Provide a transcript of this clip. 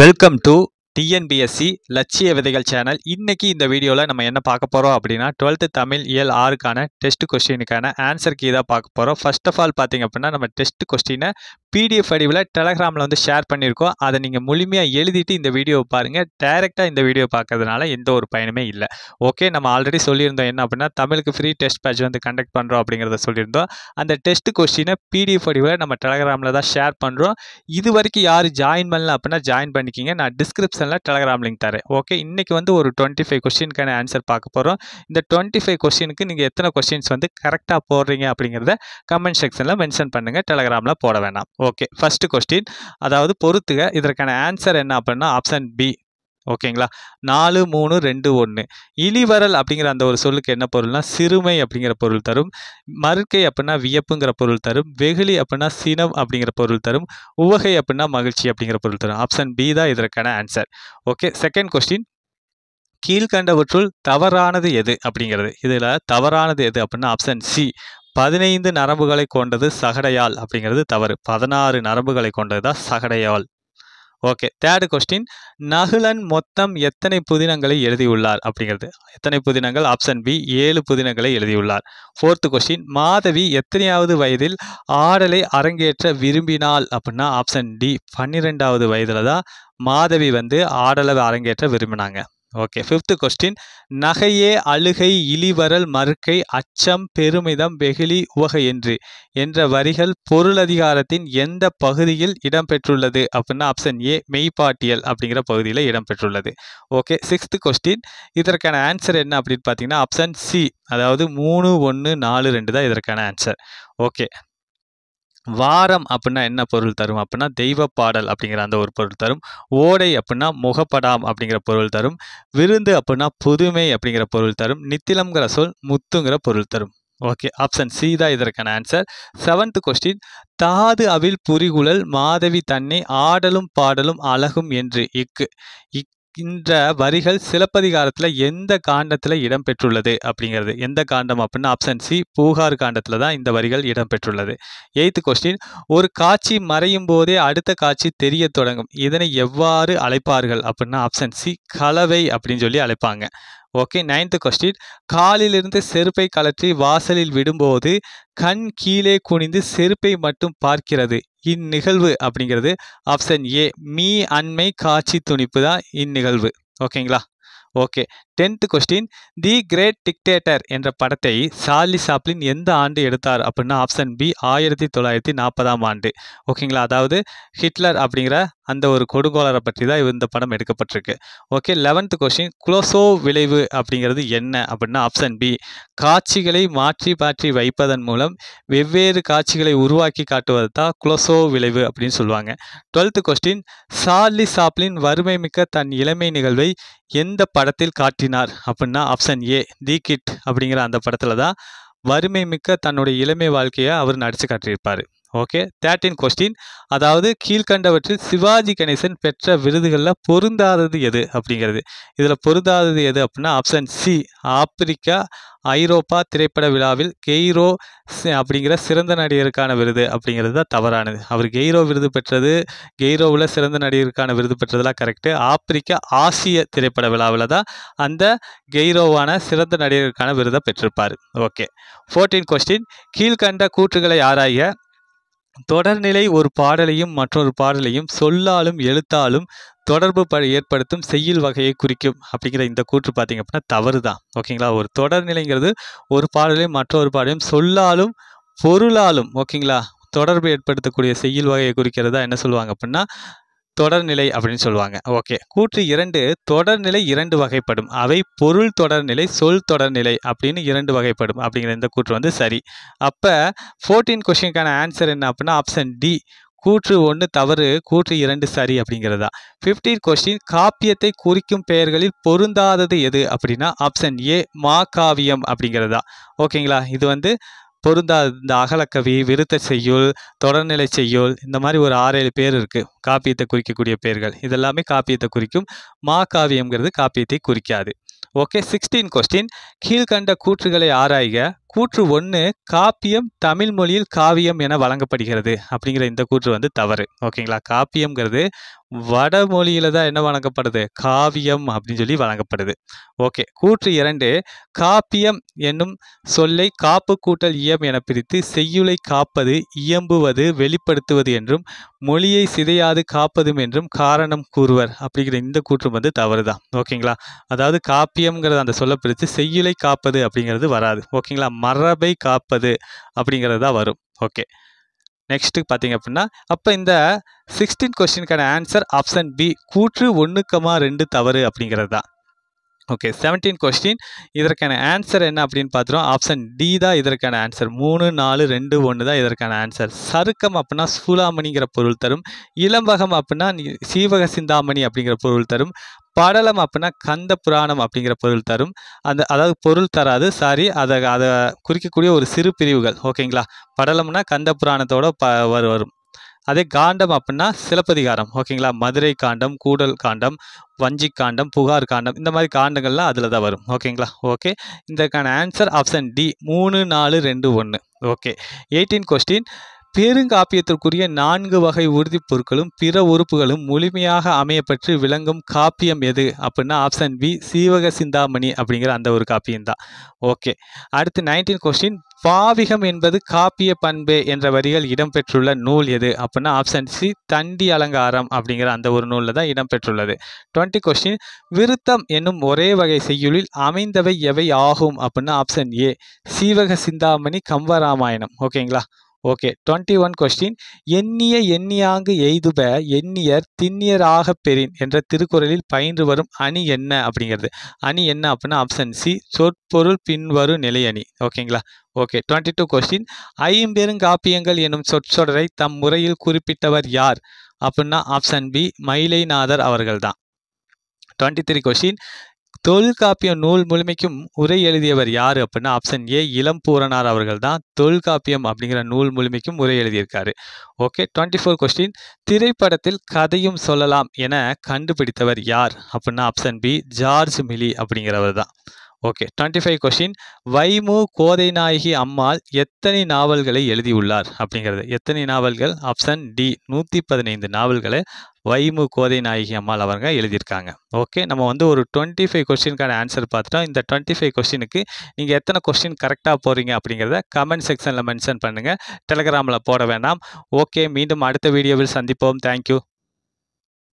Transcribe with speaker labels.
Speaker 1: welcome to TNPSC லட்சிய விதைகள் channel இன்றைக்கி இந்த வீடியோவில் நம்ம என்ன பார்க்க போகிறோம் அப்படின்னா டுவெல்த்து தமிழ் இயல் ஆறுக்கான டெஸ்ட் கொஸ்டினுக்கான ஆன்சர் கீ பார்க்க போகிறோம் ஃபர்ஸ்ட் ஆஃப் ஆல் பார்த்திங்க அப்படின்னா நம்ம டெஸ்ட் கொஸ்டினை பிடிஎஃப் வடிவில் டெலகிராமில் வந்து ஷேர் பண்ணியிருக்கோம் அதை நீங்கள் முழுமையாக எழுதிட்டு இந்த வீடியோவை பாருங்கள் டைரெக்டாக இந்த வீடியோ பார்க்கறதுனால எந்த ஒரு பயனுமே இல்லை ஓகே நம்ம ஆல்ரெடி சொல்லியிருந்தோம் என்ன அப்படின்னா தமிழுக்கு ஃப்ரீ டெஸ்ட் பேட்ச் வந்து கண்டக்ட் பண்ணுறோம் அப்படிங்கிறத சொல்லியிருந்தோம் அந்த டெஸ்ட் கொஸ்டினை பிடிஎஃப் வடிவில் நம்ம டெலகிராமில் தான் ஷேர் பண்ணுறோம் இது வரைக்கும் யார் ஜாயின் பண்ணல அப்படின்னா ஜாயின் பண்ணிக்கிங்க நான் டிஸ்கிரிப்ஷனில் டெலகிராம் லிங்க் தரேன் ஓகே இன்றைக்கி வந்து ஒரு டுவெண்ட்டி ஃபைவ் கொஸ்டினுக்கான ஆன்சர் பார்க்க போகிறோம் இந்த டுவெண்ட்டி ஃபைவ் கொஸ்டினுக்கு நீங்கள் எத்தனை கொஸ்டின்ஸ் வந்து கரெக்டாக போடுறீங்க அப்படிங்கிறத கமெண்ட் செக்ஷனில் மென்ஷன் பண்ணுங்கள் டெலகிராமில் போட வேணாம் ஓகே ஃபஸ்ட்டு கொஸ்டின் அதாவது பொறுத்துக இதற்கான ஆன்சர் என்ன அப்படின்னா ஆப்ஷன் பி ஓகேங்களா நாலு மூணு ரெண்டு ஒன்று இழிவரல் அப்படிங்கிற அந்த ஒரு சொல்லுக்கு என்ன பொருள்னா சிறுமை அப்படிங்கிற பொருள் தரும் மறுக்கை அப்படின்னா வியப்புங்கிற பொருள் தரும் வெகுளி அப்படின்னா சினம் அப்படிங்கிற பொருள் தரும் உவகை அப்படின்னா மகிழ்ச்சி அப்படிங்கிற பொருள் தரும் ஆப்ஷன் பி தான் இதற்கான ஆன்சர் ஓகே செகண்ட் கொஸ்டின் கீழ்கண்டவற்றுள் தவறானது எது அப்படிங்கிறது இதில் தவறானது எது அப்படின்னா ஆப்ஷன் சி பதினைந்து நரம்புகளை கொண்டது சகடையால் அப்படிங்கிறது தவறு பதினாறு நரம்புகளை கொண்டது தான் சகடையால் ஓகே தேர்டு கொஸ்டின் நகுலன் மொத்தம் எத்தனை புதினங்களை எழுதியுள்ளார் அப்படிங்கிறது எத்தனை புதினங்கள் ஆப்ஷன் பி ஏழு புதினங்களை எழுதியுள்ளார் ஃபோர்த்து கொஸ்டின் மாதவி எத்தனையாவது வயதில் ஆடலை அரங்கேற்ற விரும்பினால் அப்படின்னா ஆப்ஷன் டி பன்னிரெண்டாவது வயதில் தான் மாதவி வந்து ஆடலை அரங்கேற்ற விரும்பினாங்க ஓகே ஃபிஃப்த்து கொஸ்டின் நகையே அழுகை இழிவரல் மறுக்கை அச்சம் பெருமிதம் வெகுளி என்று என்ற வரிகள் பொருளதிகாரத்தின் எந்த பகுதியில் இடம்பெற்றுள்ளது அப்படின்னா ஆப்ஷன் ஏ மெய்ப்பாட்டியல் அப்படிங்கிற பகுதியில் இடம்பெற்றுள்ளது ஓகே சிக்ஸ்த்து கொஸ்டின் இதற்கான ஆன்சர் என்ன அப்படின்னு பார்த்தீங்கன்னா ஆப்ஷன் சி அதாவது மூணு ஒன்று நாலு ரெண்டு தான் இதற்கான ஆன்சர் ஓகே வாரம் அப்படின்னா என்ன பொருள் தரும் அப்படின்னா தெய்வ பாடல் அப்படிங்கிற அந்த ஒரு பொருள் தரும் ஓடை அப்படின்னா முகப்படாம் அப்படிங்கிற பொருள் தரும் விருந்து அப்படின்னா புதுமை அப்படிங்கிற பொருள் தரும் நித்திலம்ங்கிற சொல் முத்துங்கிற பொருள் தரும் ஓகே ஆப்ஷன் சி தான் இதற்கான ஆன்சர் செவன்த் கொஸ்டின் தாது அவில் புரிகுழல் மாதவி தன்னை ஆடலும் பாடலும் அழகும் என்று இக்கு இக் இந்த வரிகள் சிலப்பதிகாரத்தில் எந்த காண்டத்தில் இடம்பெற்றுள்ளது அப்படிங்கிறது எந்த காண்டம் அப்படின்னா ஆப்ஷன் சி பூகார் காண்டத்தில் தான் இந்த வரிகள் இடம்பெற்றுள்ளது எயித்து கொஸ்டின் ஒரு காட்சி மறையும் போதே அடுத்த காட்சி தெரிய தொடங்கும் இதனை எவ்வாறு அழைப்பார்கள் அப்படின்னா ஆப்ஷன் சி கலவை அப்படின்னு சொல்லி அழைப்பாங்க ஓகே நைன்த்து கொஸ்டின் காலிலிருந்து செருப்பை கலற்றி வாசலில் விடும்போது கண் கீழே குனிந்து செருப்பை மட்டும் பார்க்கிறது இந்நிகழ்வு அப்படிங்கிறது ஆப்ஷன் ஏ மீ அண்மை காட்சி துணிப்பு தான் இந்நிகழ்வு ஓகேங்களா okay tenth question the great dictator என்ற படத்தை சார்லி சாப்ளின் எந்த ஆண்டு எடுத்தார் அப்படின்னா ஆப்ஷன் பி ஆயிரத்தி தொள்ளாயிரத்தி நாற்பதாம் ஆண்டு ஓகேங்களா அதாவது ஹிட்லர் அப்படிங்கிற அந்த ஒரு கொடுங்கோலரை பற்றி தான் இந்த படம் எடுக்கப்பட்டிருக்கு ஓகே லெவன்த் கொஸ்டின் குளோசோ விளைவு அப்படிங்கிறது என்ன அப்படின்னா ஆப்ஷன் பி காட்சிகளை மாற்றி மாற்றி வைப்பதன் மூலம் வெவ்வேறு காட்சிகளை உருவாக்கி காட்டுவது தான் குளோசோ விளைவு அப்படின்னு சொல்லுவாங்க டுவெல்த் கொஸ்டின் சார்லி சாப்ளின் வறுமை மிக்க தன் இளமை நிகழ்வை எந்த படத்தில் காட்டினார் எழுதினார் அப்படின்னா ஆப்ஷன் ஏ தி கிட் அப்படிங்கிற அந்த படத்தில் தான் வறுமை மிக்க தன்னுடைய இளமை வாழ்க்கையை அவர் நடித்து காட்டியிருப்பார் ஓகே தேர்ட்டின் கொஸ்டின் அதாவது கீழ்கண்டவற்றில் சிவாஜி கணேசன் பெற்ற விருதுகளில் பொருந்தாதது எது அப்படிங்கிறது இதில் பொருந்தாதது எது அப்படின்னா ஆப்ஷன் சி ஆப்பிரிக்கா ஐரோப்பா திரைப்பட விழாவில் கெய்ரோ அப்படிங்கிற சிறந்த நடிகருக்கான விருது அப்படிங்கிறது தான் தவறானது அவர் கெய்ரோ விருது பெற்றது கெய்ரோவில் சிறந்த நடிகருக்கான விருது பெற்றதெல்லாம் கரெக்டு ஆப்பிரிக்கா ஆசிய திரைப்பட விழாவில் தான் அந்த கெய்ரோவான சிறந்த நடிகருக்கான விருதை பெற்றிருப்பார் ஓகே ஃபோர்டீன் கொஸ்டின் கீழ்கண்ட கூற்றுகளை ஆராய தொடர்நிலை ஒரு பாடலையும் மற்றொரு பாடலையும் சொல்லாலும் எழுத்தாலும் தொடர்பு ப ஏற்படுத்தும் செய்யுள் வகையை குறிக்கும் அப்படிங்கிற இந்த கூற்று பார்த்தீங்க அப்படின்னா தவறு தான் ஓகேங்களா ஒரு தொடர்நிலைங்கிறது ஒரு பாடலையும் மற்றொரு பாடலையும் சொல்லாலும் பொருளாலும் ஓகேங்களா தொடர்பு ஏற்படுத்தக்கூடிய செய்யுள் வகையை குறிக்கிறதா என்ன சொல்லுவாங்க அப்படின்னா தொடர்நிலை அப்படின்னு சொல்லுவாங்க ஓகே கூற்று இரண்டு தொடர்நிலை இரண்டு வகைப்படும் அவை பொருள் தொடர்நிலை சொல் தொடர்நிலை அப்படின்னு இரண்டு வகைப்படும் அப்படிங்கிற இந்த கூற்று வந்து சரி அப்போ ஃபோர்டீன் கொஷினுக்கான ஆன்சர் என்ன அப்படின்னா ஆப்ஷன் டி கூற்று ஒன்று தவறு கூற்று இரண்டு சரி அப்படிங்கிறதா ஃபிஃப்டீன் கொஸ்டின் காப்பியத்தை குறிக்கும் பெயர்களில் பொருந்தாதது எது அப்படின்னா ஆப்ஷன் ஏ மா காவியம் அப்படிங்கிறதா ஓகேங்களா இது வந்து பொருந்தா இந்த அகலக்கவி விருத்த செய்யுள் தொடர்நிலை செய்யுள் இந்த மாதிரி ஒரு ஆறேழு பேர் இருக்குது காப்பியத்தை குறிக்கக்கூடிய பேர்கள் இதெல்லாமே காப்பியத்தை குறிக்கும் மா காப்பியத்தை குறிக்காது ஓகே சிக்ஸ்டீன் கொஸ்டின் கீழ்கண்ட கூற்றுகளை ஆராய்க கூற்று ஒன்று காப்பியம் தமிழ் மொழியில் காவியம் என வழங்கப்படுகிறது அப்படிங்கிற இந்த கூற்று வந்து தவறு ஓகேங்களா காப்பியம்ங்கிறது வடமொழியில் தான் என்ன வழங்கப்படுது காவியம் அப்படின்னு சொல்லி வழங்கப்படுது ஓகே கூற்று இரண்டு காப்பியம் என்னும் சொல்லை காப்பு கூட்டல் இயம் என பிரித்து செய்யுளை காப்பது இயம்புவது வெளிப்படுத்துவது என்றும் மொழியை சிதையாது காப்பதும் என்றும் காரணம் கூறுவர் அப்படிங்கிற இந்த கூற்று வந்து தவறு தான் ஓகேங்களா அதாவது காப்பியம்ங்கிறத அந்த சொல்ல பிரித்து செய்யுளை காப்பது அப்படிங்கிறது வராது ஓகேங்களா மரபை காப்பது அப்படிங்கிறது தான் வரும் ஓகே நெக்ஸ்ட்டு பார்த்தீங்க அப்படின்னா அப்போ இந்த சிக்ஸ்டீன் கொஸ்டினுக்கான ஆன்சர் ஆப்ஷன் பி கூற்று ஒன்றுக்கமாக ரெண்டு தவறு அப்படிங்கிறது தான் ஓகே செவன்டீன் கொஸ்டின் இதற்கான ஆன்சர் என்ன அப்படின்னு பார்த்துருவோம் ஆப்ஷன் டி தான் இதற்கான ஆன்சர் மூணு நாலு ரெண்டு ஒன்று தான் இதற்கான ஆன்சர் சருக்கம் அப்படின்னா சூலாமணிங்கிற பொருள் தரும் இளம்பகம் அப்படின்னா சீவக சிந்தாமணி அப்படிங்கிற பொருள் தரும் படலம் அப்படின்னா கந்த புராணம் அப்படிங்கிற பொருள் தரும் அந்த அதாவது பொருள் தராது சாரி அதை அதை குறிக்கக்கூடிய ஒரு சிறு பிரிவுகள் ஓகேங்களா படலம்னா கந்த புராணத்தோட ப வரும் அதே காண்டம் அப்படின்னா சிலப்பதிகாரம் ஓகேங்களா மதுரை காண்டம் கூடல் காண்டம் வஞ்சி காண்டம் புகார் காண்டம் இந்த மாதிரி காண்டங்கள்லாம் அதில் தான் வரும் ஓகேங்களா ஓகே இதற்கான ஆன்சர் ஆப்ஷன் டி மூணு நாலு ரெண்டு ஒன்று ஓகே எயிட்டீன் கொஸ்டின் பெருங்காப்பியத்திற்குரிய நான்கு வகை உறுதிப் பொருட்களும் பிற உறுப்புகளும் முழுமையாக அமையப்பற்று விளங்கும் காப்பியம் எது அப்படின்னா ஆப்ஷன் பி சீவக சிந்தாமணி அப்படிங்கிற அந்த ஒரு காப்பியம் தான் ஓகே அடுத்து நைன்டீன் கொஸ்டின் பாவிகம் என்பது காப்பிய பண்பு என்ற வரிகள் இடம்பெற்றுள்ள நூல் எது அப்படின்னா ஆப்ஷன் சி தண்டி அலங்காரம் அப்படிங்கிற அந்த ஒரு நூலில் தான் இடம்பெற்றுள்ளது டுவெண்ட்டி கொஸ்டின் விருத்தம் என்னும் ஒரே வகை செய்யுளில் அமைந்தவை எவை ஆகும் அப்படின்னா ஆப்ஷன் ஏ சீவக சிந்தாமணி கம்பராமாயணம் ஓகேங்களா ஓகே டுவெண்ட்டி ஒன் கொஸ்டின் எண்ணிய எண்ணியாங்கு எய்துப எண்ணியர் திண்ணியராக பெறின் என்ற திருக்குறளில் பயின்று வரும் அணி என்ன அப்படிங்கிறது அணி என்ன அப்படின்னா ஆப்ஷன் சி சொற்பொருள் பின்வரும் நிலை அணி ஓகேங்களா ஓகே டுவெண்ட்டி டூ கொஸ்டின் ஐம்பெருங்காப்பியங்கள் எனும் சொற்சொடரை தம் முறையில் குறிப்பிட்டவர் யார் அப்படின்னா ஆப்ஷன் பி மயிலைநாதர் அவர்கள்தான் டுவெண்ட்டி த்ரீ கொஸ்டின் தொல்காப்பிய நூல் முழுமைக்கும் உரை எழுதியவர் யார் அப்படின்னா ஆப்ஷன் ஏ இளம் பூரணார் அவர்கள் தான் தொல்காப்பியம் அப்படிங்கிற நூல் முழுமைக்கும் உரை எழுதியிருக்காரு ஓகே டுவெண்ட்டி ஃபோர் கொஸ்டின் திரைப்படத்தில் கதையும் சொல்லலாம் என கண்டுபிடித்தவர் யார் அப்படின்னா ஆப்ஷன் பி ஜார்ஜ் மிலி அப்படிங்கிறவர் தான் okay twenty five question Vaimu Kothai Nayaki Ammal எத்தனை நாவல்களை எழுதியுள்ளார் அப்படிங்கிறது எத்தனை நாவல்கள் ஆப்ஷன் டி நூற்றி பதினைந்து நாவல்களை வைமு கோதை நாயகி அம்மாள் அவங்க எழுதியிருக்காங்க ஓகே நம்ம வந்து ஒரு டுவெண்ட்டி ஃபைவ் கொஸ்டினுக்கான ஆன்சர் பார்த்துட்டோம் இந்த டுவெண்ட்டி ஃபைவ் கொஸ்டினுக்கு நீங்கள் எத்தனை கொஸ்டின் கரெக்டாக போகிறீங்க அப்படிங்கிறத கமெண்ட் செக்ஷனில் மென்ஷன் பண்ணுங்கள் டெலகிராமில் போட வேண்டாம் ஓகே மீண்டும் அடுத்த வீடியோவில் சந்திப்போம் தேங்க்யூ